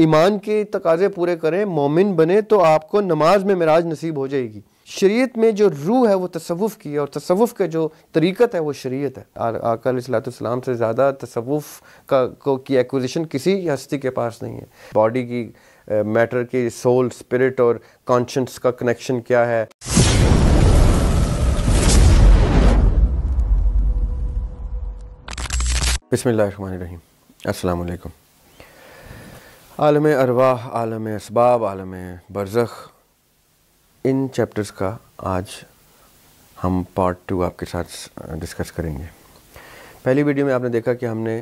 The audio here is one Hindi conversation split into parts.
ईमान के तकाजे पूरे करें मोमिन बने तो आपको नमाज में मराज नसीब हो जाएगी शरीयत में जो रूह है वो तसवुफ़ की है और तसवुफ़ का जो तरीक़त है वो शरीयत है आकलम से ज़्यादा तसवुफ़ का को की एक्विजिशन किसी हस्ती के पास नहीं है बॉडी की मैटर की सोल स्पिरिट और कॉन्शंस का कनेक्शन क्या है बसमिल रहीम आलम अरवाह आलम इसबाब आलम बरज़ इन चैप्टर्स का आज हम पार्ट टू आपके साथ डिस्कस करेंगे पहली वीडियो में आपने देखा कि हमने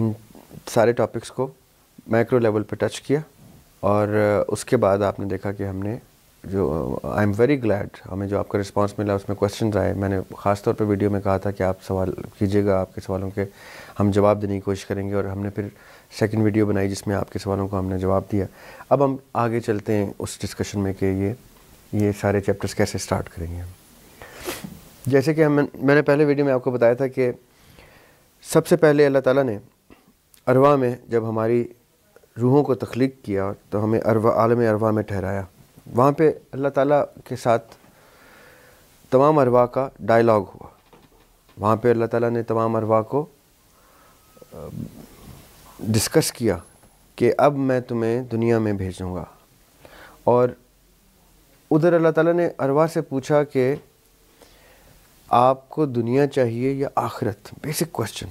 इन सारे टॉपिक्स को माइक्रो लेवल पर टच किया और उसके बाद आपने देखा कि हमने जो आई एम वेरी ग्लैड हमें जो आपका रिस्पांस मिला उसमें क्वेश्चन आए मैंने ख़ास तौर पे वीडियो में कहा था कि आप सवाल कीजिएगा आपके सवालों के हम जवाब देने की कोशिश करेंगे और हमने फिर सेकंड वीडियो बनाई जिसमें आपके सवालों को हमने जवाब दिया अब हम आगे चलते हैं उस डिस्कशन में कि ये ये सारे चैप्टर्स कैसे स्टार्ट करेंगे जैसे कि हम मैंने पहले वीडियो में आपको बताया था कि सबसे पहले अल्लाह ताला ने अरवा में जब हमारी रूहों को तख्लीक किया तो हमें अरवा आलम अरवा में ठहराया वहाँ पे अल्लाह ताला के साथ तमाम अरवा का डायलॉग हुआ वहाँ पे अल्लाह ताला ने तमाम अरवा को डिस्कस किया कि अब मैं तुम्हें दुनिया में भेजूँगा और उधर अल्लाह ताला ने अरवा से पूछा कि आपको दुनिया चाहिए या आखिरत बेसिक क्वेश्चन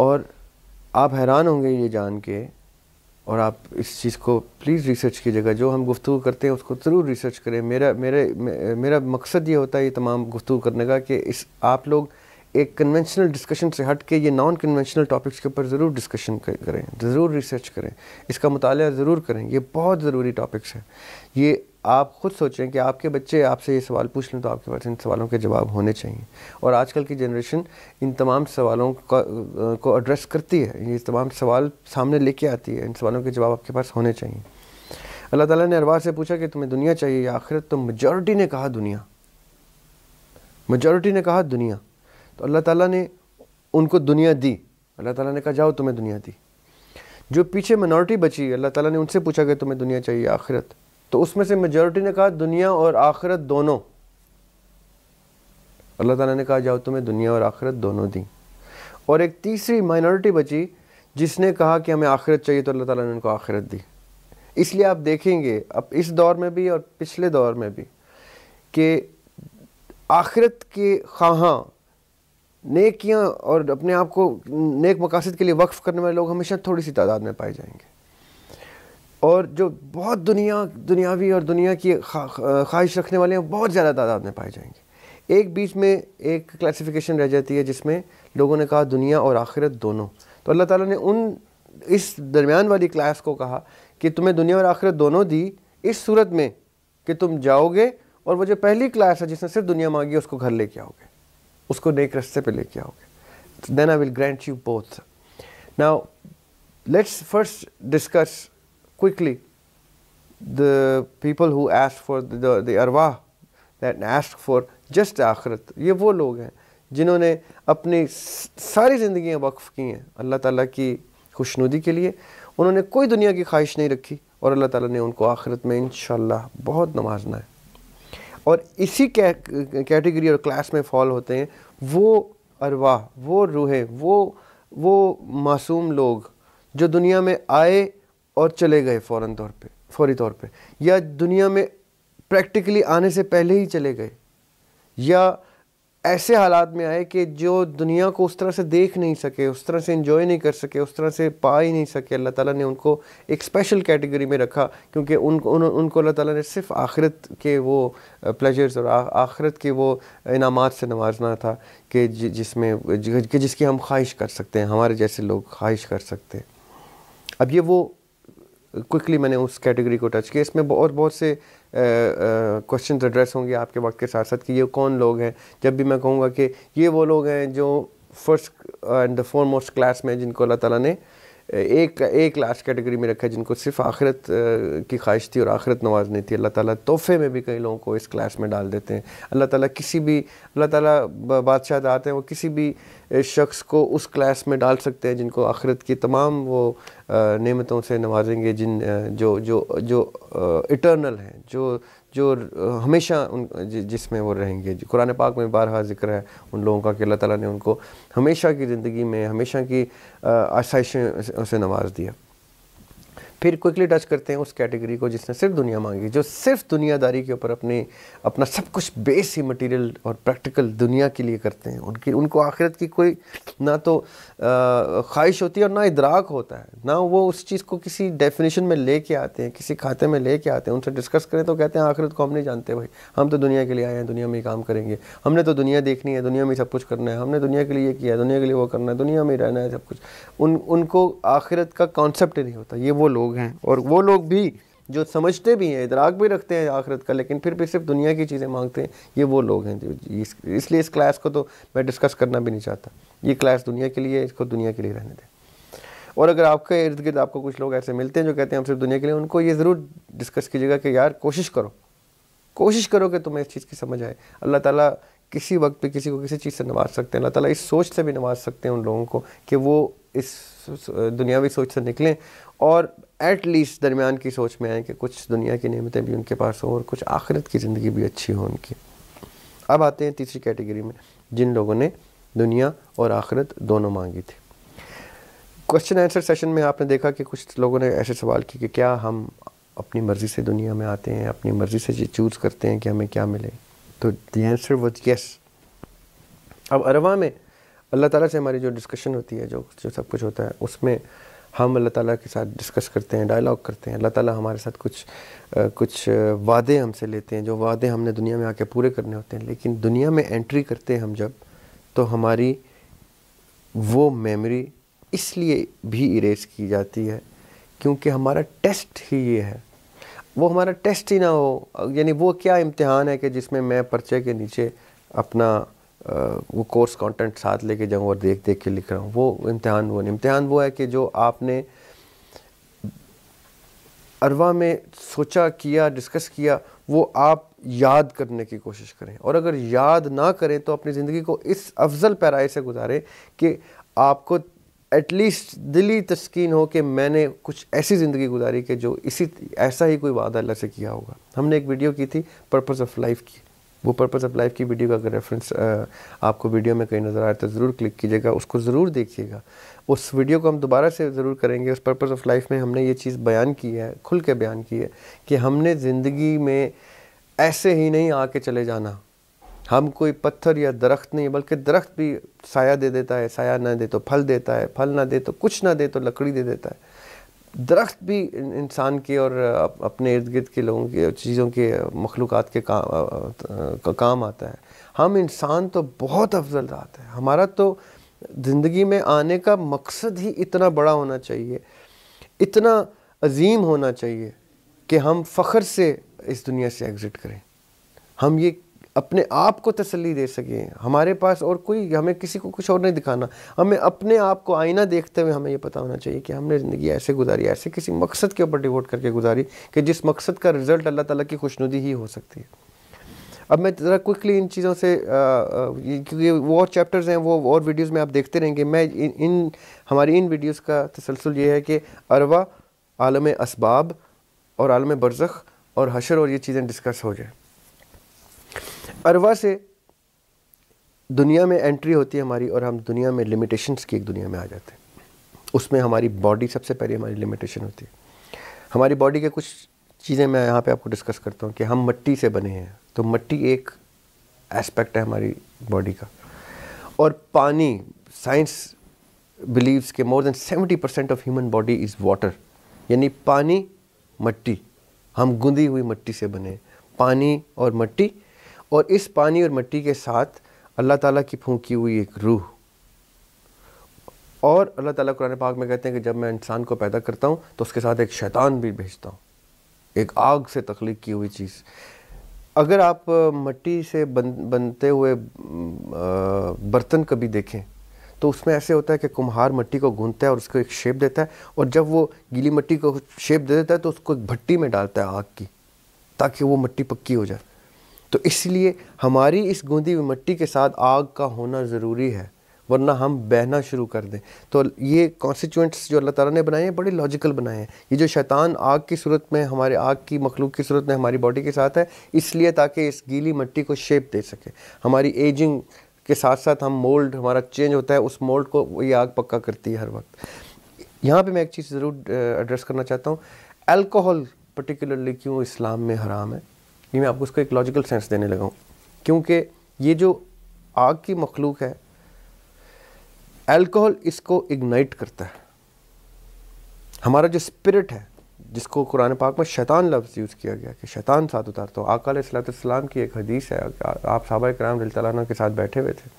और आप हैरान होंगे ये जान के और आप इस चीज़ को प्लीज़ रिसर्च कीजिएगा जो हम गुफ्तु करते हैं उसको ज़रूर रिसर्च करें मेरा मेरे मेरा मकसद ये होता है ये तमाम गुफ्तु करने का कि इस आप लोग एक कन्वेंशनल डिस्कशन से हट के ये नॉन कन्वेंशनल टॉपिक्स के ऊपर ज़रूर डिस्कशन करें ज़रूर रिसर्च करें इसका मुताल ज़रूर करें ये बहुत ज़रूरी टॉपिक्स हैं ये आप खुद सोचें कि आपके बच्चे आपसे ये सवाल पूछ लें तो आपके पास इन सवालों के जवाब होने चाहिए और आजकल की जनरेशन इन तमाम सवालों का को एड्रेस करती है ये तमाम सवाल सामने लेके आती है इन सवालों के जवाब आपके पास होने चाहिए अल्लाह ताला ने अरवा से पूछा कि तुम्हें दुनिया चाहिए या आखिरत तो मेजॉरिटी ने कहा दुनिया मेजॉरिटी ने कहा दुनिया तो अल्लाह ताली ने उनको दुनिया दी अल्लाह ताली ने कहा जाओ तुम्हें दुनिया दी जो पीछे माइनॉरिटी बची अल्लाह ताली ने उनसे पूछा कि तुम्हें दुनिया चाहिए आखिरत तो उसमें से मेजोरिटी ने कहा दुनिया और आखिरत दोनों अल्लाह ताला ने कहा जाओ तुम्हें दुनिया और आखिरत दोनों दी और एक तीसरी माइनॉरिटी बची जिसने कहा कि हमें आखिरत चाहिए तो अल्लाह ताला ने उनको आखिरत दी इसलिए आप देखेंगे अब इस दौर में भी और पिछले दौर में भी कि आखिरत के खां नेकियां और अपने आप को नेक मकासद के लिए वक्फ़ करने वाले लोग हमेशा थोड़ी सी तादाद में पाए जाएंगे और जो बहुत दुनिया दुनियावी और दुनिया की ख्वाहिश रखने वाले हैं बहुत ज़्यादा तादाद में पाए जाएंगे एक बीच में एक क्लासिफिकेशन रह जाती है जिसमें लोगों ने कहा दुनिया और आखिरत दोनों तो अल्लाह ताला ने उन इस दरमियान वाली क्लास को कहा कि तुम्हें दुनिया और आखिरत दोनों दी इस सूरत में कि तुम जाओगे और वो जो पहली क्लास है जिसने सिर्फ दुनिया मांगी उसको घर लेके आओगे उसको नेक रस्ते पे लेके आओगे then I will grant you both now let's first discuss quickly the people who asked for the, the, the arwah that asked for just akhirat ये वो लोग हैं जिन्होंने अपनी सारी ज़िंदगियाँ वक्फ़ की हैं अल्लाह ताला की खुशनुदी के लिए उन्होंने कोई दुनिया की ख्वाहिश नहीं रखी और अल्लाह ताला ने उनको आखिरत में इन बहुत नवाजना है और इसी कैटेगरी और क्लास में फॉल होते हैं वो अरवाह वो रूहें वो वो मासूम लोग जो दुनिया में आए और चले गए फ़ौर तौर पर फौरी तौर पर या दुनिया में प्रैक्टिकली आने से पहले ही चले गए या ऐसे हालात में आए कि जो दुनिया को उस तरह से देख नहीं सके उस तरह से इन्जॉय नहीं कर सके उस तरह से पा ही नहीं सके अल्लाह ताला ने उनको एक स्पेशल कैटेगरी में रखा क्योंकि उन, उन उनको अल्लाह ताला ने सिर्फ आखिरत के वो प्लेजर्स और आ, आखिरत के वो इनाम से नवाजना था कि जिसमें जिसकी हम ख्वाहिश कर सकते हैं हमारे जैसे लोग ख्वाहिश कर सकते हैं अब ये वो क्विकली मैंने उस कैटेगरी को टच किया इसमें बहुत बहुत से क्वेश्चन एड्रेस होंगे आपके वक्त के साथ साथ कि ये कौन लोग हैं जब भी मैं कहूँगा कि ये वो लोग हैं जो first and the foremost class में जिनको अल्लाह ताला ने एक एक लास्ट कैटेगरी में रखा है जिनको सिर्फ आखिरत की ख्वाहिश थी और आखिरत नवाजनी थी अल्लाह ताला तोहफे में भी कई लोगों को इस क्लास में डाल देते हैं अल्लाह ताला किसी भी अल्लाह ताला बादशाह आते हैं वो किसी भी शख्स को उस क्लास में डाल सकते हैं जिनको आखिरत की तमाम वो नेमतों से नवाजेंगे जिन जो जो जो इटर्नल हैं जो जो हमेशा उन जिसमें वो रहेंगे कुरान पाक में बारहा जिक्र है उन लोगों का कि अल्लाह ताला ने उनको हमेशा की ज़िंदगी में हमेशा की आसाइशें उसे नवाज दिया फिर क्विकली टच करते हैं उस कैटेगरी को जिसने सिर्फ दुनिया मांगी जो सिर्फ दुनियादारी के ऊपर अपने अपना सब कुछ बेस ही मटेरियल और प्रैक्टिकल दुनिया के लिए करते हैं उनकी उनको आखिरत की कोई ना तो ख्वाहिश होती है और ना इदराक होता है ना वो उस चीज़ को किसी डेफिनेशन में ले के आते हैं किसी खाते में ले आते हैं उनसे डिस्कस करें तो कहते हैं आखिरत को हम नहीं जानते भाई हम तो दुनिया के लिए आए हैं दुनिया में ही काम करेंगे हमने तो दुनिया देखनी है दुनिया में सब कुछ करना है हमने दुनिया के लिए ये किया है दुनिया के लिए वो करना है दुनिया में ही रहना है सब कुछ उन उनको आखिरत का कॉन्सेप्ट ही नहीं होता ये वो लोग लोग हैं और वो लोग भी जो समझते भी हैं इतराक भी रखते हैं आखिरत का लेकिन फिर भी सिर्फ दुनिया की चीज़ें मांगते हैं ये वो लोग हैं जो इस, इसलिए इस क्लास को तो मैं डिस्कस करना भी नहीं चाहता ये क्लास दुनिया के लिए इसको दुनिया के लिए रहने दें और अगर आपके इर्द गिर्द आपको कुछ लोग ऐसे मिलते हैं जो कहते हैं हम सिर्फ दुनिया के लिए उनको ये ज़रूर डिस्कस कीजिएगा कि यार कोशिश करो कोशिश करो कि तुम्हें इस चीज़ की समझ आए अल्लाह ताला किसी वक्त पे किसी को किसी चीज़ से नवाज सकते हैं अल्लाह ताला इस सोच से भी नवाज सकते हैं उन लोगों को कि वो इस दुनियावी सोच से निकलें और एट लीस्ट दरमियान की सोच में आए कि कुछ दुनिया की नियमतें भी उनके पास हों और कुछ आखिरत की ज़िंदगी भी अच्छी हो उनकी अब आते हैं तीसरी कैटेगरी में जिन लोगों ने दुनिया और आखिरत दोनों मांगी थी क्वेश्चन आंसर सेशन में आपने देखा कि कुछ लोगों ने ऐसे सवाल किए कि क्या हम अपनी मर्ज़ी से दुनिया में आते हैं अपनी मर्ज़ी से चूज़ करते हैं कि हमें क्या मिले तो दी आंसर वॉज यस अब अरवा में अल्लाह ताला से हमारी जो डिस्कशन होती है जो जो सब कुछ होता है उसमें हम अल्लाह ताला के साथ डिस्कस करते हैं डायलॉग करते हैं अल्लाह ताला हमारे साथ कुछ आ, कुछ वादे हमसे लेते हैं जो वादे हमने दुनिया में आके पूरे करने होते हैं लेकिन दुनिया में एंट्री करते हैं हम जब तो हमारी वो मेमोरी इसलिए भी इरेज की जाती है क्योंकि हमारा टेस्ट ही ये है वो हमारा टेस्ट ही ना हो यानी वो क्या इम्तहान है कि जिसमें मैं पर्चे के नीचे अपना वो कोर्स कंटेंट साथ लेके जाऊँ और देख देख के लिख रहा हूँ वो इम्तहान वो नहीं इम्तहान वो है कि जो आपने अरवा में सोचा किया डिस्कस किया वो आप याद करने की कोशिश करें और अगर याद ना करें तो अपनी ज़िंदगी को इस अफजल पैराई से गुजारें कि आपको एटलीस्ट दिली तस्किन हो कि मैंने कुछ ऐसी ज़िंदगी गुजारी कि जो इसी ऐसा ही कोई वादा अल्लाह से किया होगा हमने एक वीडियो की थी पर्पज़ ऑफ़ लाइफ की वो पर्पस ऑफ लाइफ की वीडियो का अगर रेफरेंस आपको वीडियो में कहीं नज़र आए तो ज़रूर क्लिक कीजिएगा उसको ज़रूर देखिएगा उस वीडियो को हम दोबारा से ज़रूर करेंगे उस पर्पस ऑफ लाइफ में हमने ये चीज़ बयान की है खुल के बयान की है कि हमने ज़िंदगी में ऐसे ही नहीं आके चले जाना हम कोई पत्थर या दरख्त नहीं बल्कि दरख्त भी साया दे देता है साया ना दे तो फल देता है फल ना दे तो कुछ ना दे तो लकड़ी दे देता है दरख्त भी इंसान के और अपने इर्द गिर्द के लोगों के चीज़ों के मखलूक के काम का काम आता है हम इंसान तो बहुत अफजल रात है हमारा तो ज़िंदगी में आने का मकसद ही इतना बड़ा होना चाहिए इतना अजीम होना चाहिए कि हम फ़ख्र से इस दुनिया से एग्ज़िट करें हम ये अपने आप को तसल्ली दे सकें हमारे पास और कोई हमें किसी को कुछ और नहीं दिखाना हमें अपने आप को आईना देखते हुए हमें ये पता होना चाहिए कि हमने ज़िंदगी ऐसे गुजारी ऐसे किसी मकसद के ऊपर डिवोट करके गुजारी कि जिस मकसद का रिज़ल्ट अल्लाह ताला की खुशनुदी ही हो सकती है अब मैं ज़रा क्विकली इन चीज़ों से क्योंकि वो और चैप्टर्स हैं वो और वीडियोज़ में आप देखते रहेंगे मैं इन, इन हमारी इन वीडियोज़ का तसलसल ये है कि अरवा आलम असबाब और आलम बरज़ और हशर और ये चीज़ें डिस्कस हो जाए अरवा से दुनिया में एंट्री होती है हमारी और हम दुनिया में लिमिटेशंस की एक दुनिया में आ जाते हैं उसमें हमारी बॉडी सबसे पहले हमारी लिमिटेशन होती है हमारी बॉडी के कुछ चीज़ें मैं यहाँ पे आपको डिस्कस करता हूँ कि हम मट्टी से बने हैं तो मट्टी एक एस्पेक्ट है हमारी बॉडी का और पानी साइंस बिलीव्स के more than seventy percent of human body is water यानी पानी मट्टी हम गुंदी हुई मट्टी से बने पानी और मट्टी और इस पानी और मिट्टी के साथ अल्लाह ताला की फूंकी हुई एक रूह और अल्लाह ताला कुरान पाक में कहते हैं कि जब मैं इंसान को पैदा करता हूँ तो उसके साथ एक शैतान भी भेजता हूँ एक आग से तख्लीक की हुई चीज़ अगर आप मिट्टी से बन बनते हुए बर्तन कभी देखें तो उसमें ऐसे होता है कि कुम्हार मिट्टी को गूंथता है और उसको एक शेप देता है और जब वो गीली मिट्टी को शेप दे देता है तो उसको एक भट्टी में डालता है आग की ताकि वो मिट्टी पक्की हो जाए तो इसलिए हमारी इस गूंदी हुई मिट्टी के साथ आग का होना ज़रूरी है वरना हम बहना शुरू कर दें तो ये कॉन्स्टिट्यूंट्स जो अल्लाह ताला ने बनाए हैं बड़े लॉजिकल बनाए हैं ये जो शैतान आग की सूरत में हमारे आग की मखलूक की सूरत में हमारी बॉडी के साथ है इसलिए ताकि इस गीली मिट्टी को शेप दे सके हमारी एजिंग के साथ साथ हम मोल्ड हमारा चेंज होता है उस मोल्ड को ये आग पक्का करती है हर वक्त यहाँ पर मैं एक चीज़ ज़रूर एड्रेस करना चाहता हूँ एल्कोहल पर्टिकुलरली क्यों इस्लाम में हराम है ये मैं आपको उसको एक लॉजिकल सेंस देने लगा हूँ क्योंकि ये जो आग की मखलूक है अल्कोहल इसको इग्नाइट करता है हमारा जो स्पिरिट है जिसको कुरान पाक में शैतान लफ्ज़ यूज़ किया गया कि शैतान साथ उतारता हो आकाल सलाम की एक हदीस है आप साहबा कराम रजील के साथ बैठे हुए थे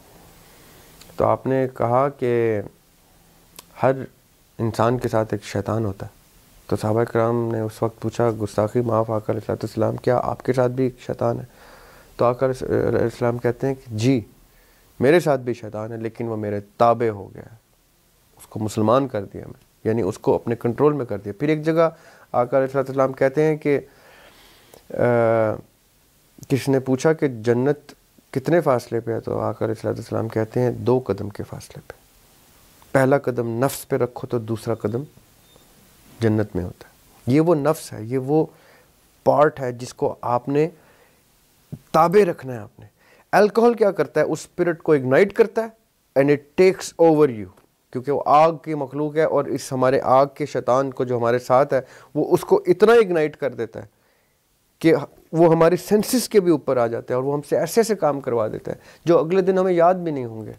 तो आपने कहा कि हर इंसान के साथ एक शैतान होता है तो साहबा कराम ने उस वक्त पूछा गुस्ताखी माफ़ आकर इस्लाम क्या आपके साथ भी शैतान है तो आकर इस्लाम कहते हैं कि जी मेरे साथ भी शैतान है लेकिन वह मेरे ताबे हो गया उसको मुसलमान कर दिया मैं यानी उसको अपने कंट्रोल में कर दिया फिर एक जगह आकर इस्लाम कहते हैं कि किसने पूछा कि जन्नत कितने फासले पे है तो आकर इस्लाम कहते हैं दो कदम के फासले पे पहला कदम नफ्स पे रखो तो दूसरा कदम जन्नत में होता है ये वो नफ्स है ये वो पार्ट है जिसको आपने ताबे रखना है आपने अल्कोहल क्या करता है उस स्पिरिट को इग्नाइट करता है and it takes over you क्योंकि वो आग की मखलूक है और इस हमारे आग के शैतान को जो हमारे साथ है वो उसको इतना इग्नाइट कर देता है कि वो हमारे सेंसेस के भी ऊपर आ जाते हैं और वो हमसे ऐसे ऐसे काम करवा देता है जो अगले दिन हमें याद भी नहीं होंगे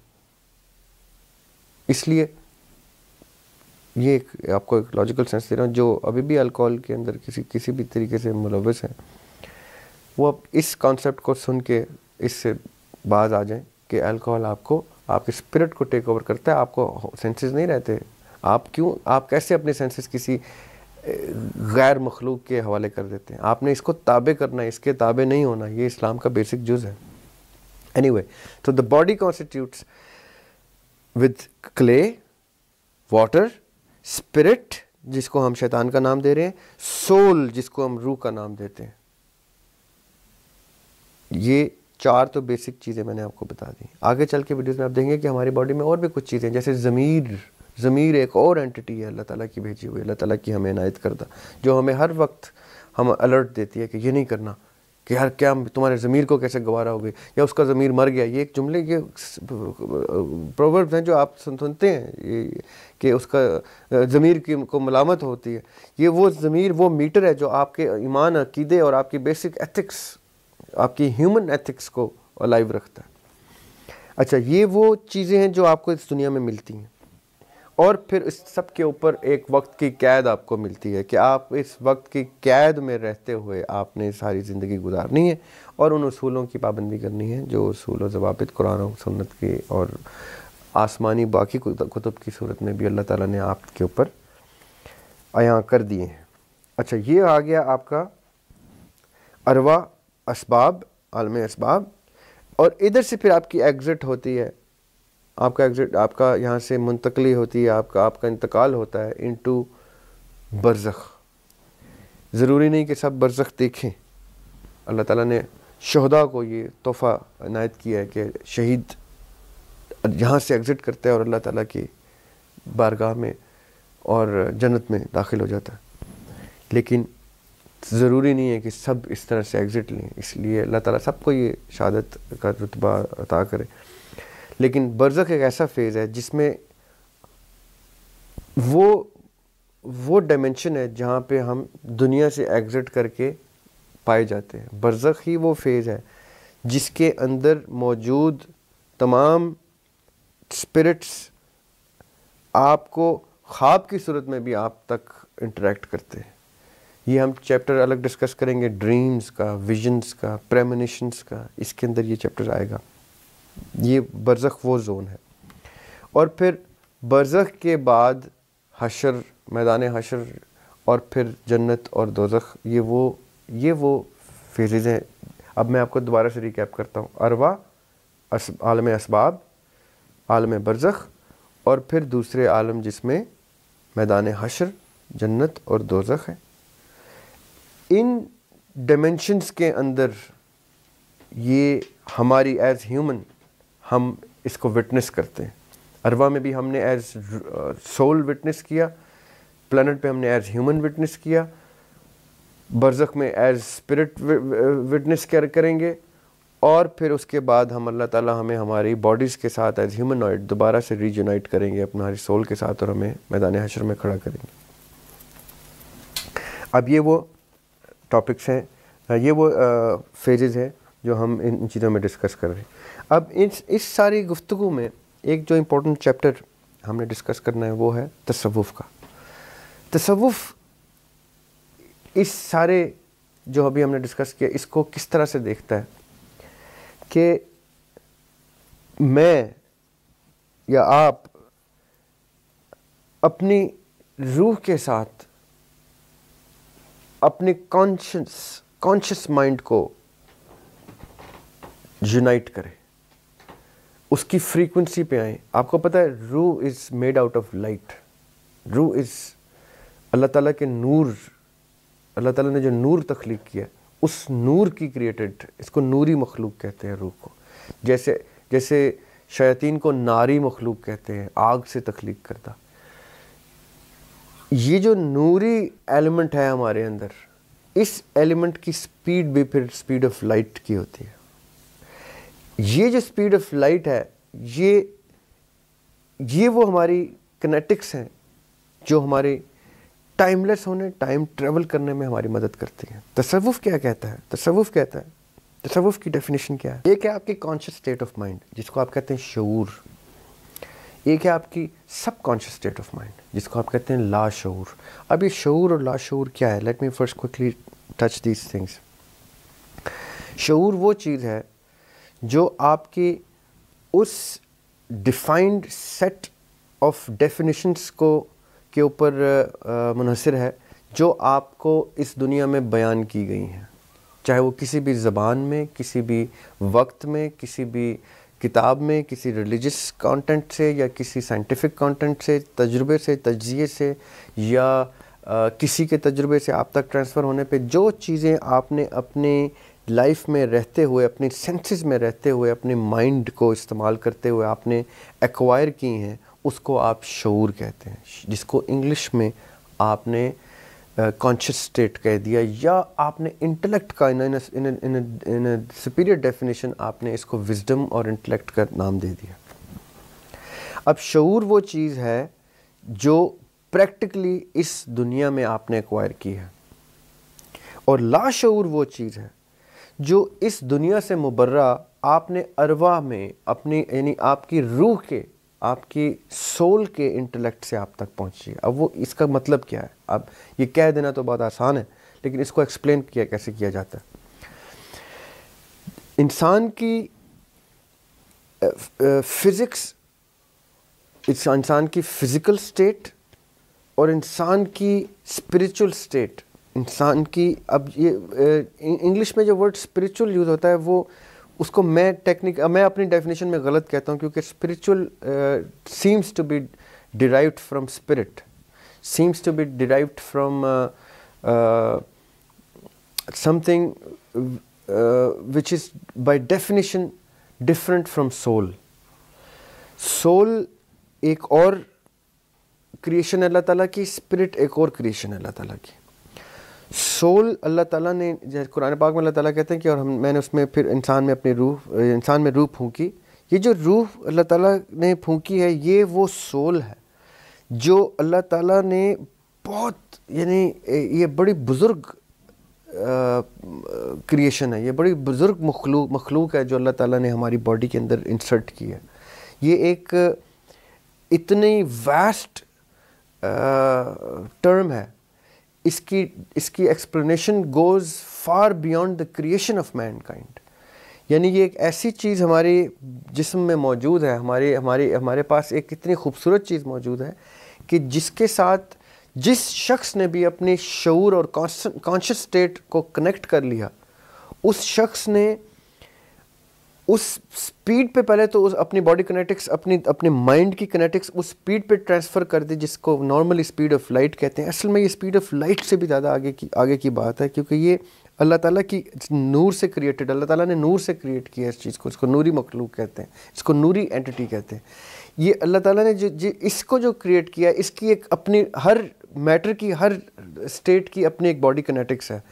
इसलिए ये एक आपको एक लॉजिकल सेंस दे रहा हूँ जो अभी भी अल्कोहल के अंदर किसी किसी भी तरीके से मुलवस है वो अब इस कॉन्सेप्ट को सुन के इससे बाज आ जाए कि अल्कोहल आपको आपके स्पिरिट को टेक ओवर करता है आपको सेंसेस नहीं रहते आप क्यों आप कैसे अपने सेंसेस किसी गैर मखलूक के हवाले कर देते हैं आपने इसको ताबे करना है इसके ताबे नहीं होना ये इस्लाम का बेसिक जुज है एनी वे तो the body constitutes with clay water spirit जिसको हम शैतान का नाम दे रहे हैं सोल जिसको हम रूह का नाम देते हैं ये चार तो बेसिक चीज़ें मैंने आपको बता दी आगे चल के वीडियोस में आप देखेंगे कि हमारी बॉडी में और भी कुछ चीज़ें जैसे ज़मीर ज़मीर एक और एंटिटी है अल्लाह ताला की भेजी हुई अल्लाह ताला की हमें इनायत करता जो हमें हर वक्त हम अलर्ट देती है कि ये नहीं करना कि यार क्या तुम्हारे ज़मीर को कैसे गवारा हो गई या उसका ज़मीर मर गया ये एक जुमले के प्रोवर्ब्स हैं जो आप सुनते हैं ये कि उसका ज़मीर की को मलामत होती है ये वो ज़मीर वो मीटर है जो आपके ईमान अकीदे और आपकी बेसिक एथिक्स आपकी ह्यूमन एथिक्स को अलाइव रखता है अच्छा ये वो चीज़ें हैं जो आपको इस दुनिया में मिलती हैं और फिर इस सब के ऊपर एक वक्त की कैद आपको मिलती है कि आप इस वक्त की कैद में रहते हुए आपने सारी ज़िंदगी गुजारनी है और उन असूलों की पाबंदी करनी है जो असूल और जवाबित कुरान और सुन्नत की और आसमानी बाकी कुतुब की सूरत में भी अल्लाह ताला ने आपके ऊपर आया कर दिए हैं अच्छा ये आ गया आपका अरवा इसबाब आलम इसबाब और इधर से फिर आपकी एग्ज़िट होती है आपका एग्जिट आपका यहाँ से मुंतकली होती है आपका आपका इंतकाल होता है इन टू बरज़ ज़रूरी नहीं कि सब बरज़ देखें अल्लाह ताला ने शहदा को ये तोहफ़ा इनायत किया है कि शहीद यहाँ से एग्ज़िट करते हैं और अल्लाह ताला की बारगाह में और जन्नत में दाखिल हो जाता है लेकिन ज़रूरी नहीं है कि सब इस तरह से एग्ज़िट लें इसलिए अल्लाह ताला सबको ये शहादत का रुतबा अता करें लेकिन बर्जक एक ऐसा फेज़ है जिसमें वो वो डायमेंशन है जहाँ पे हम दुनिया से एग्ज़िट करके पाए जाते हैं बर्जक ही वो फेज़ है जिसके अंदर मौजूद तमाम स्पिरिट्स आपको ख्वाब की सूरत में भी आप तक इंटरेक्ट करते हैं ये हम चैप्टर अलग डिस्कस करेंगे ड्रीम्स का विजन्स का प्रेमनिशंस का इसके अंदर ये चैप्टर आएगा ये बरज़ख वो जोन है और फिर बरज़ख के बाद हशर मैदान हशर और फिर जन्नत और दोजख ये वो ये वो फेजेज हैं अब मैं आपको दोबारा से रिकैप करता हूँ अरवा अस, आलम इसबाब आलम बरज़ख और फिर दूसरे आलम जिसमें मैदान हशर जन्नत और दोजख है इन डमेंशनस के अंदर ये हमारी एज़ ह्यूमन हम इसको विटनेस करते हैं अरवा में भी हमने एज सोल विटनेस किया प्लानट पे हमने एज ह्यूमन विटनेस किया बरजक में एज स्पिरिट विटनेस कर करेंगे और फिर उसके बाद हम अल्लाह ताला हमें हमारी बॉडीज़ के साथ एज ह्यूमनॉइड दोबारा से रीयूनाइट करेंगे अपने हमारी सोल के साथ और हमें मैदान हशर में खड़ा करेंगे अब ये वो टॉपिक्स हैं ये वो फेजेज़ uh, हैं जो हम इन चीज़ों में डिस्कस कर रहे हैं अब इस इस सारी गुफ्तु में एक जो इम्पोर्टेंट चैप्टर हमने डिस्कस करना है वो है तसवुफ़ का तसवुफ़ इस सारे जो अभी हमने डिस्कस किया इसको किस तरह से देखता है कि मैं या आप अपनी रूह के साथ अपने कॉन्शियस कॉन्शियस माइंड को यूनाइट करें उसकी फ्रीक्वेंसी पे आए आपको पता है रू is made out of light रू इज़ अल्लाह ताला के नूर अल्लाह ताला ने जो नूर तख्लीक किया उस नूर की क्रिएटेड इसको नूरी मखलूक कहते हैं रूह को जैसे जैसे शयातीन को नारी मखलूक कहते हैं आग से तख्लीक करता ये जो नूरी एलिमेंट है हमारे अंदर इस एलिमेंट की स्पीड भी फिर स्पीड ऑफ लाइट की होती है ये जो स्पीड ऑफ लाइट है ये ये वो हमारी कनेटिक्स हैं जो हमारे टाइमलेस होने टाइम ट्रेवल करने में हमारी मदद करती है तसवुफ़ क्या कहता है तसवुफ़ कहता है तसवुफ़ की डेफिनेशन क्या है एक है आपकी कॉन्शियस स्टेट ऑफ माइंड जिसको आप कहते हैं शूर एक है आपकी सब कॉन्शियस स्टेट ऑफ माइंड जिसको आप कहते हैं लाशूर अब ये शूर और लाशूर क्या है let me first quickly touch these things शूर वो चीज़ है जो आपके उस डिफाइंड सेट ऑफ डेफिनेशंस को के ऊपर मुनहसर है जो आपको इस दुनिया में बयान की गई हैं चाहे वो किसी भी ज़बान में किसी भी वक्त में किसी भी किताब में किसी रिलीजस कंटेंट से या किसी साइंटिफिक कंटेंट से तजुर्बे से तजिए से या आ, किसी के तजुर्बे से आप तक ट्रांसफ़र होने पे जो चीज़ें आपने अपने लाइफ में रहते हुए अपनी सेंसेस में रहते हुए अपने माइंड को इस्तेमाल करते हुए आपने एक्वायर की हैं उसको आप शूर कहते हैं जिसको इंग्लिश में आपने कॉन्शियस स्टेट कह दिया या आपने इंटेलेक्ट का इन सुपीरियर डेफिनेशन आपने इसको विजडम और इंटेलेक्ट का नाम दे दिया अब शूर वो चीज़ है जो प्रैक्टिकली इस दुनिया में आपने एक्वायर की है और लाशूर वो चीज़ है जो इस दुनिया से मुबर्रा आपने अरवा में अपनी यानी आपकी रूह के आपकी सोल के इंटेलेक्ट से आप तक पहुंची अब वो इसका मतलब क्या है अब ये कह देना तो बहुत आसान है लेकिन इसको एक्सप्लेन किया कैसे किया जाता है इंसान की फिज़िक्स इंसान की फ़िज़िकल स्टेट और इंसान की स्पिरिचुअल स्टेट इंसान की अब ये इंग्लिश में जो वर्ड स्पिरिचुअल यूज़ होता है वो उसको मैं टेक्निक मैं अपनी डेफिनेशन में गलत कहता हूँ क्योंकि spiritual seems to be derive from spirit seems to be derived from something which is by definition different from soul soul एक और क्रिएशन है अल्लाह ताला की स्पिरिट एक और क्रिएशन है अल्लाह ताला की सोल अल्लाह ताला ने जैसे कुरान पाक में अल्लाह ताला कहते हैं कि और हम मैंने उसमें फिर इंसान में अपनी रूह इंसान में रूह फूकी ये जो रूह अल्लाह ताला ने फूकी है ये वो सोल है जो अल्लाह ताला ने बहुत यानी ये बड़ी बुज़ुर्ग क्रिएशन है ये बड़ी बुज़ुर्ग मखलूक मखलूक है जो अल्लाह ताला ने हमारी बॉडी के अंदर इंसर्ट की है ये एक इतनी वैस्ट टर्म है इसकी इसकी explanation goes far beyond the creation of mankind यानी ये एक ऐसी चीज़ हमारे जिस्म में मौजूद है हमारे हमारे हमारे पास एक इतनी खूबसूरत चीज़ मौजूद है कि जिसके साथ जिस शख्स ने भी अपने शूर और कॉन्शियस स्टेट को कनेक्ट कर लिया उस शख्स ने उस स्पीड पे पहले तो उस अपनी बॉडी कनेटिक्स अपनी अपने माइंड की कनेटिक्स उस स्पीड पे ट्रांसफ़र कर दे जिसको नॉर्मल स्पीड ऑफ लाइट कहते हैं असल में ये स्पीड ऑफ लाइट से भी ज़्यादा आगे की आगे की बात है क्योंकि ये अल्लाह ताला की नूर से क्रिएटेड अल्लाह ताला ने नूर से क्रिएट किया इस चीज़ को इसको नूरी मखलूक कहते हैं इसको नूरी एंटिटी कहते हैं ये अल्लाह ताला ने जो जी इसको जो क्रिएट किया इसकी एक अपनी हर मैटर की हर स्टेट की अपनी एक बॉडी कनेटिक्स है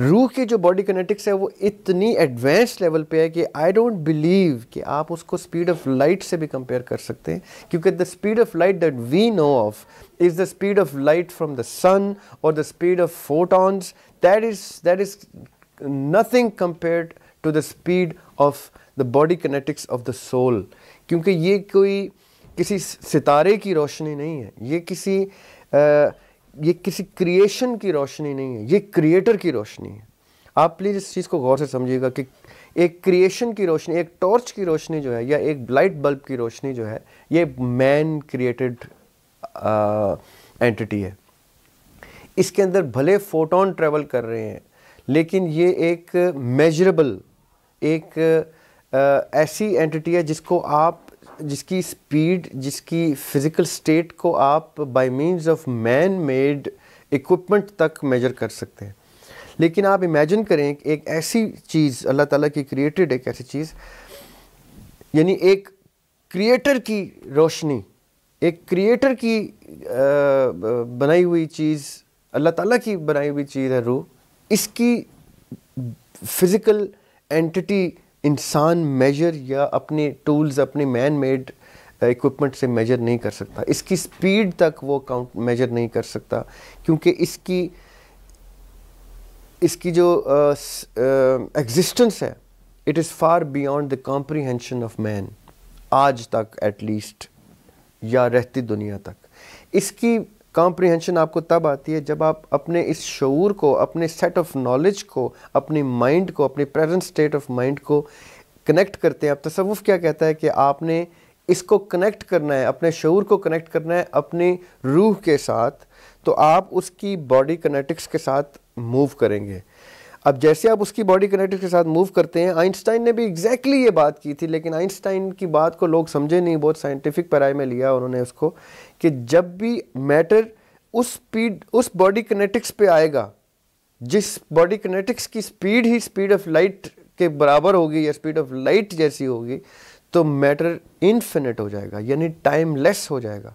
रूह की जो बॉडी कनेटिक्स है वो इतनी एडवांस लेवल पे है कि आई डोंट बिलीव कि आप उसको स्पीड ऑफ लाइट से भी कंपेयर कर सकते हैं क्योंकि the speed of light that we know of is the speed of light from the sun और the speed of photons that is that is nothing compared to the speed of the body kinetics of the soul क्योंकि ये कोई किसी सितारे की रोशनी नहीं है ये किसी uh, ये किसी क्रिएशन की रोशनी नहीं है ये क्रिएटर की रोशनी है आप प्लीज़ इस चीज़ को गौर से समझिएगा कि एक क्रिएशन की रोशनी एक टॉर्च की रोशनी जो है या एक लाइट बल्ब की रोशनी जो है ये मैन क्रिएटेड एंटिटी है इसके अंदर भले फोटोन ट्रेवल कर रहे हैं लेकिन ये एक मेजरेबल एक आ, ऐसी एंटिटी है जिसको आप जिसकी स्पीड जिसकी फ़िज़िकल स्टेट को आप by means of man made equipment तक मेजर कर सकते हैं लेकिन आप इमेजिन करें एक ऐसी चीज़ अल्लाह ताला की क्रिएटेड एक ऐसी चीज़ यानी एक क्रिएटर की रोशनी एक क्रिएटर की बनाई हुई चीज़ अल्लाह ताला की बनाई हुई चीज़ है रूह इसकी फ़िज़िकल एंटिटी इंसान मेजर या अपने टूल्स अपने मैन मेड इक्विपमेंट से मेजर नहीं कर सकता इसकी स्पीड तक वो काउंट मेजर नहीं कर सकता क्योंकि इसकी इसकी जो एग्जिस्टेंस uh, uh, है it is far beyond the comprehension of man आज तक एटलीस्ट या रहती दुनिया तक इसकी कॉम्प्रिहेंशन आपको तब आती है जब आप अपने इस शूर को अपने सेट ऑफ नॉलेज को अपनी माइंड को अपनी प्रेजेंट स्टेट ऑफ माइंड को कनेक्ट करते हैं अब तसवुफ़ क्या कहता है कि आपने इसको कनेक्ट करना है अपने शूर को कनेक्ट करना है अपनी रूह के साथ तो आप उसकी बॉडी कनेटिक्स के साथ मूव करेंगे अब जैसे आप उसकी बॉडी कनेटिक्स के साथ मूव करते हैं आइंस्टाइन ने भी एग्जैक्टली exactly ये बात की थी लेकिन आइंस्टाइन की बात को लोग समझे नहीं बहुत साइंटिफिक पराई में लिया उन्होंने उसको कि जब भी मैटर उस स्पीड उस बॉडी कनेटिक्स पे आएगा जिस बॉडी कनेटिक्स की स्पीड ही स्पीड ऑफ लाइट के बराबर होगी या स्पीड ऑफ लाइट जैसी होगी तो मैटर इन्फिनिट हो जाएगा यानी टाइमलेस हो जाएगा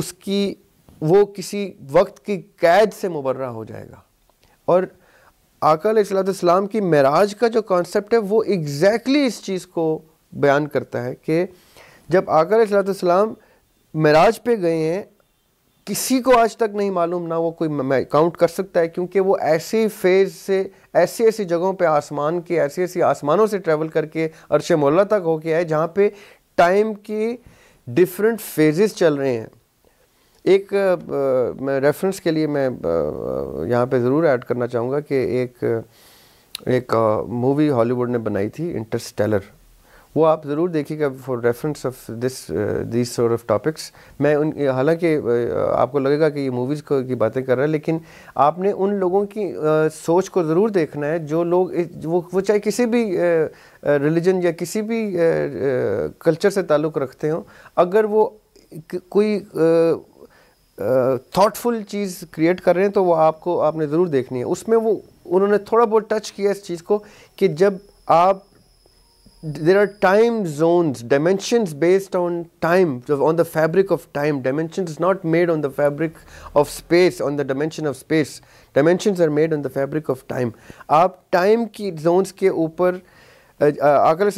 उसकी वो किसी वक्त की कैद से मुबर्रा हो जाएगा और आकल की मराज का जो कॉन्सेप्ट है वो एग्जैक्टली exactly इस चीज़ को बयान करता है कि जब आकल मराज पे गए हैं किसी को आज तक नहीं मालूम ना वो कोई काउंट कर सकता है क्योंकि वो ऐसे फेज से ऐसी ऐसी जगहों पे आसमान के ऐसे ऐसे आसमानों से ट्रैवल करके अरशे मोल्ला तक होके आए जहाँ पे टाइम के डिफरेंट फेजेस चल रहे हैं एक मैं रेफरेंस के लिए मैं यहाँ पे ज़रूर ऐड करना चाहूँगा कि एक एक मूवी हॉलीवुड ने बनाई थी इंटरस्टेलर वो आप ज़रूर देखिएगा for reference of this this sort of topics मैं उन हालांकि uh, आपको लगेगा कि ये मूवीज़ को की बातें कर रहा है लेकिन आपने उन लोगों की आ, uh, सोच को ज़रूर देखना है जो लोग वो वो चाहे किसी भी रिलीजन uh, या किसी भी कल्चर से ताल्लुक़ रखते हों अगर वो कोई थाटफुल चीज़ क्रिएट कर रहे हैं तो वो आपको आपने ज़रूर देखनी है उसमें वो उन्होंने थोड़ा बहुत टच किया इस चीज़ को कि जब आप there are time zones dimensions based on time so on the fabric of time dimensions is not made on the fabric of space on the dimension of space dimensions are made on the fabric of time आप time की zones के ऊपर आकर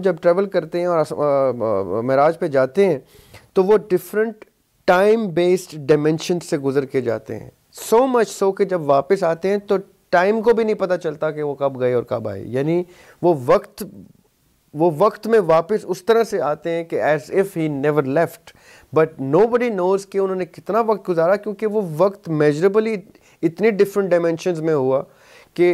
जब travel करते हैं और महराज पे जाते हैं तो वो different time based dimensions से गुजर के जाते हैं so much so कि जब वापस आते हैं तो time को भी नहीं पता चलता कि वो कब गए और कब आए यानी वो वक्त वो वक्त में वापस उस तरह से आते हैं कि as if he never left but nobody knows कि उन्होंने कितना वक्त गुजारा क्योंकि वो वक्त मेजरेबली इतनी डिफरेंट डायमेंशन में हुआ कि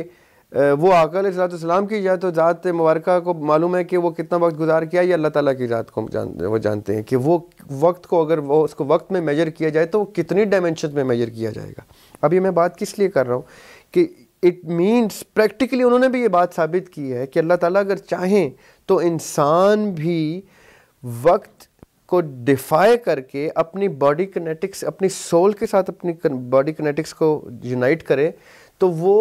वो आकल सलाम की जात तो ज़ात मुबारक को मालूम है कि वो कितना वक्त गुजार किया या अल्लाह ताला की ज़ात को जान वो जानते हैं कि वो वक्त को अगर वो उसको वक्त में मेजर किया जाए तो वो कितनी डायमेंशन में मेजर किया जाएगा अभी मैं बात किस लिए कर रहा हूँ कि इट मीन्स प्रैक्टिकली उन्होंने भी ये बात साबित की है कि अल्लाह ताला अगर चाहें तो इंसान भी वक्त को डिफाई करके अपनी बॉडी कनेटिक्स अपनी सोल के साथ अपनी बॉडी कनेटिक्स को यूनाइट करे तो वो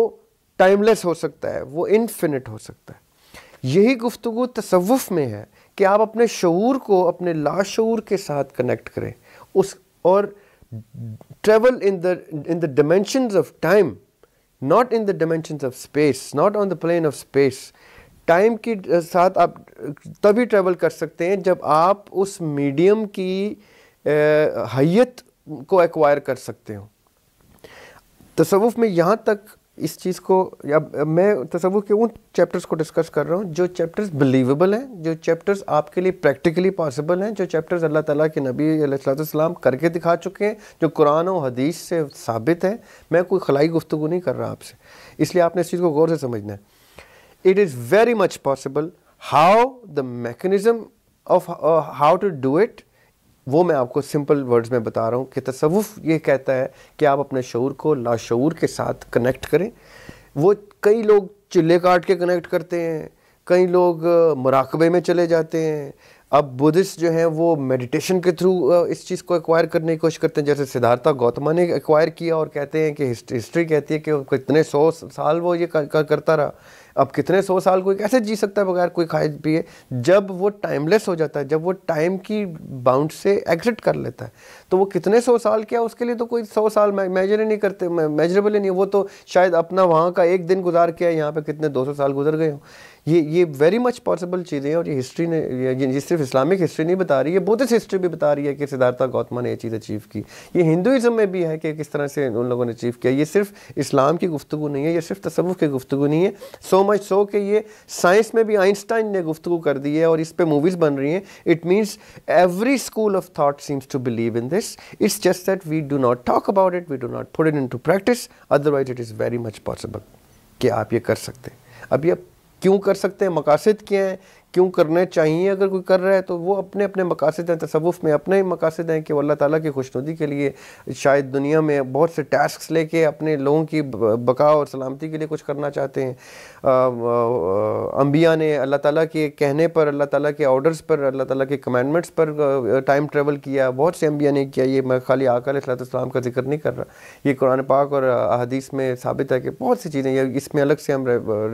टाइमलेस हो सकता है वो इनफिनिट हो सकता है यही गुफ्तु तसवुफ़ में है कि आप अपने शूर को अपने लाशूर के साथ कनेक्ट करें उस और travel in the in the dimension of time not in the dimension of space not on the plane of space time के साथ आप तभी ट्रैवल कर सकते हैं जब आप उस मीडियम की हैत को एक्वायर कर सकते हो तसवुफ़ में यहाँ तक इस चीज़ को या मैं तसवुफ़ के उन चैप्टर्स को डिस्कस कर रहा हूँ जो चैप्टर्स बिलीवेबल हैं जो चैप्टर्स आपके लिए प्रैक्टिकली पॉसिबल हैं जो चैप्टर्स अल्लाह ताला के नबी सलाम करके दिखा चुके हैं जो कुरान और हदीस से साबित है मैं कोई खलाई गुफ्तु नहीं कर रहा आपसे इसलिए आपने इस चीज़ को गौर से समझना है it is very much possible how the mechanism of uh, how to do it वो मैं आपको सिंपल वर्ड्स में बता रहा हूँ कि तसवुफ़ ये कहता है कि आप अपने शूर को लाशूर के साथ कनेक्ट करें वो कई लोग चिल्ले काट के कनेक्ट करते हैं कई लोग uh, मराकबे में चले जाते हैं अब बुद्धिस्ट जो हैं वो मेडिटेशन के थ्रू uh, इस चीज़ को एक्वायर करने की कोशिश करते हैं जैसे सिद्धार्था गौतमा ने एक्वायर किया और कहते हैं कि हिस्ट्री कहती है कि कितने सौ साल वो ये करता रहा अब कितने सौ साल कोई कैसे जी सकता है बगैर कोई खाए पिए जब वो टाइमलेस हो जाता है जब वो टाइम की बाउंड से एग्जिट कर लेता है तो वो कितने सौ साल क्या उसके लिए तो कोई सौ साल मेजर ही नहीं करते मेजरेबल ही नहीं वो तो शायद अपना वहाँ का एक दिन गुजार के यहाँ पे कितने दो सौ साल गुजर गए हों ये ये वेरी मच पॉसिबल चीज़ें हैं और ये हिस्ट्री ने ये, ये सिर्फ इस्लामिक हिस्ट्री नहीं बता रही है बुद्धिस्ट हिस्ट्री भी बता रही है कि सिद्धार्था गौतम ने ये चीज़ अचीव की ये हिंदुज़म में भी है कि किस तरह से उन लोगों ने अचीव किया ये सिर्फ इस्लाम की गुफ्तु नहीं है ये सिर्फ तसवुफ़ की गुफ्तु नहीं है सो मच सो कि ये साइंस में भी आइंस्टाइन ने गुफ्तु कर दी है और इस पर मूवीज़ बन रही हैं it means every school of thought seems to believe in this. It's just that we do not talk about it, we do not put it into practice. Otherwise, it is very much possible कि आप ये कर सकते हैं अब ये क्यों कर सकते हैं मकासद क्या हैं क्यों करने चाहिए अगर कोई कर रहा है तो वो अपने अपने मकासद हैं तसवुफ़ में अपने ही मकासद हैं कि वो अल्लाह ताला की खुशनुदी के लिए शायद दुनिया में बहुत से टास्क लेके अपने लोगों की बका और सलामती के लिए कुछ करना चाहते हैं अम्बिया ने अल्लाह ताला के कहने पर अल्लाह ताला के ऑर्डर्स पर अल्लाह ताला के कमेंडमेंट्स पर टाइम ट्रेवल किया बहुत से अम्बिया ने किया ये मैं खाली आकाम का जिक्र नहीं कर रहा ये कुरान पाक और अहदीस में साबित है कि बहुत सी चीज़ें इसमें अलग से हम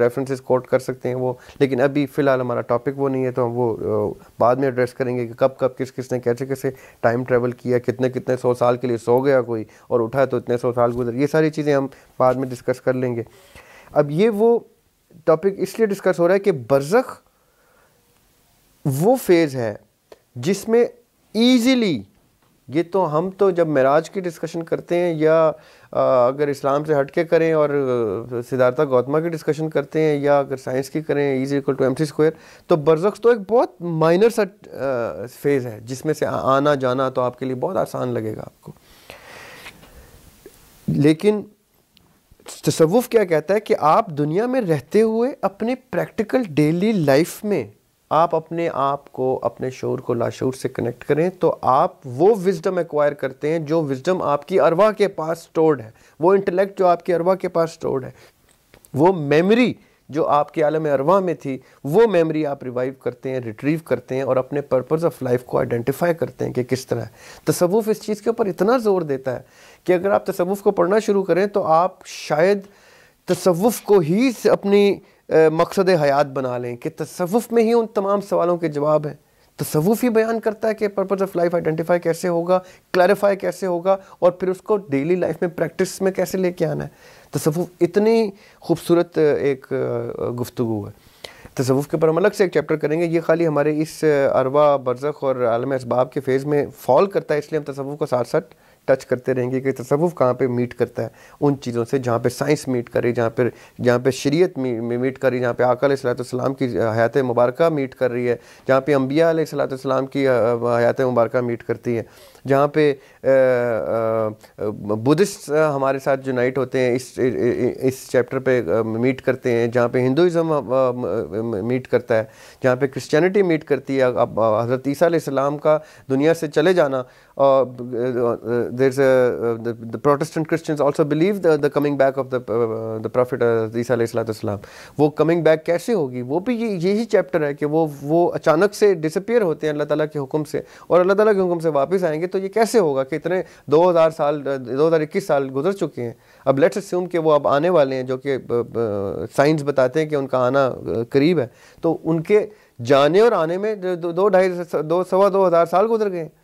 रेफरेंसेस कोट कर सकते हैं वो लेकिन अभी फ़िलहाल हमारा टॉपिक टॉपिक वो नहीं है तो हम वो बाद में एड्रेस करेंगे कि कब कब किस किसने कैसे कैसे टाइम ट्रेवल किया कितने कितने सौ साल के लिए सो गया कोई और उठा तो इतने सौ साल गुजर ये सारी चीज़ें हम बाद में डिस्कस कर लेंगे अब ये वो टॉपिक इसलिए डिस्कस हो रहा है कि बरसख वो फेज़ है जिसमें ईजीली ये तो हम तो जब मराज की डिस्कशन करते हैं या आ, अगर इस्लाम से हट के करें और सिद्धार्था गौतमा की डिस्कशन करते हैं या अगर साइंस की करें is equal to M C square तो बर्जक्स तो एक बहुत माइनर सा फेज़ है जिसमें से आना जाना तो आपके लिए बहुत आसान लगेगा आपको लेकिन तसवुफ़ क्या कहता है कि आप दुनिया में रहते हुए अपने प्रैक्टिकल डेली लाइफ में आप अपने आप को अपने शोर को लाशूर से कनेक्ट करें तो आप वो विजडम एक्वायर करते हैं जो विजडम आपकी अरवा के पास स्टोर्ड है वो इंटेलेक्ट जो आपके अरवा के पास स्टोर्ड है वो मेमोरी जो आपके आलम अरवा में थी वो मेमोरी आप रिवाइव करते हैं रिट्रीव करते हैं और अपने पर्पज़ ऑफ लाइफ को आइडेंटिफाई करते हैं कि किस तरह तसवुफ़ इस चीज़ के ऊपर इतना ज़ोर देता है कि अगर आप तसवुफ़ को पढ़ना शुरू करें तो आप शायद तसवुफ़ को ही अपनी मकसद हयात बना लें कि तसवुफ़ में ही उन तमाम सवालों के जवाब हैं तसवुफ़ ही बयान करता है कि पर्पज़ ऑफ लाइफ आइडेंटिफाई कैसे होगा क्लैरिफाई कैसे होगा और फिर उसको डेली लाइफ में प्रैक्टिस में कैसे लेके आना है तसवुफ़ इतनी खूबसूरत एक गुफ्तु है तसवुफ़ के ऊपर हम अलग से एक चैप्टर करेंगे ये खाली हमारे इस अरवा बरज़ और आलम इसबाब के फेज़ में फॉल करता है इसलिए हम तसवुफ़ को साथ साथ टच करते रहेंगे कि तसवुफ़ कहाँ पे मीट करता है उन चीज़ों से जहाँ पे साइंस मीट करे जहाँ पर जहाँ पे शरीयत मीट कर रही जहाँ पे आका सलाम की हयात मुबारक मीट कर रही है जहाँ पे अम्बिया सलाम की हयात मुबारक मीट करती है जहाँ पे बुद्धिस्ट हमारे साथ नाइट होते हैं इस इस चैप्टर पे मीट करते हैं जहाँ पे हिंदुज़म मीट करता है जहाँ पे क्रिश्चियनिटी मीट करती है अब हज़रत ईसा इस्लाम का दुनिया से चले जाना और there the Protestant Christian also believe the the, the coming back of the वो कमिंग बैक कैसे होगी वो भी यही चैप्टर है कि वो वो अचानक से डिसअपियर होते हैं अल्लाह ताला के हुक्म से और अल्लाह ताला के हुक्म से वापस आएंगे तो ये कैसे होगा कि इतने 2000 साल 2021 साल गुजर चुके हैं अब लेट्स अस्यूम कि वो अब आने वाले हैं जो कि साइंस बताते हैं कि उनका आना करीब है तो उनके जाने और आने में दो ढाई दो सवा दो हज़ार साल गुजर गए